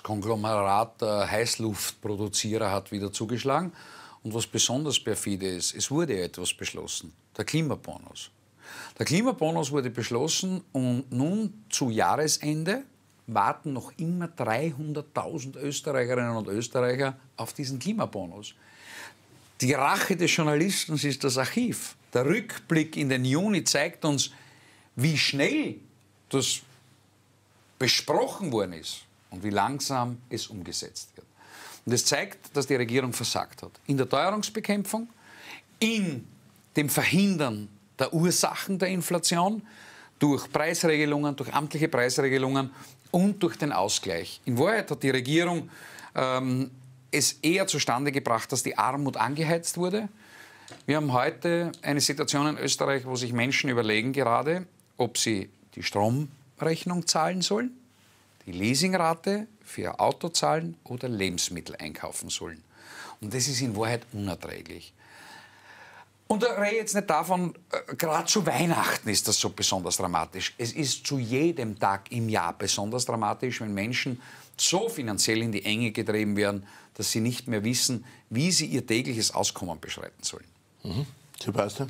Das Konglomerat der Heißluftproduzierer hat wieder zugeschlagen. Und was besonders perfide ist, es wurde etwas beschlossen, der Klimabonus. Der Klimabonus wurde beschlossen und nun zu Jahresende warten noch immer 300.000 Österreicherinnen und Österreicher auf diesen Klimabonus. Die Rache des Journalisten ist das Archiv. Der Rückblick in den Juni zeigt uns, wie schnell das besprochen worden ist und wie langsam es umgesetzt wird. Und das zeigt, dass die Regierung versagt hat. In der Teuerungsbekämpfung, in dem Verhindern der Ursachen der Inflation durch Preisregelungen, durch amtliche Preisregelungen und durch den Ausgleich. In Wahrheit hat die Regierung ähm, es eher zustande gebracht, dass die Armut angeheizt wurde. Wir haben heute eine Situation in Österreich, wo sich Menschen überlegen gerade, ob sie die Stromrechnung zahlen sollen die Leasingrate für ihr Auto zahlen oder Lebensmittel einkaufen sollen. Und das ist in Wahrheit unerträglich. Und da rede ich jetzt nicht davon, äh, gerade zu Weihnachten ist das so besonders dramatisch. Es ist zu jedem Tag im Jahr besonders dramatisch, wenn Menschen so finanziell in die Enge getrieben werden, dass sie nicht mehr wissen, wie sie ihr tägliches Auskommen beschreiten sollen. Mhm. Sebastian?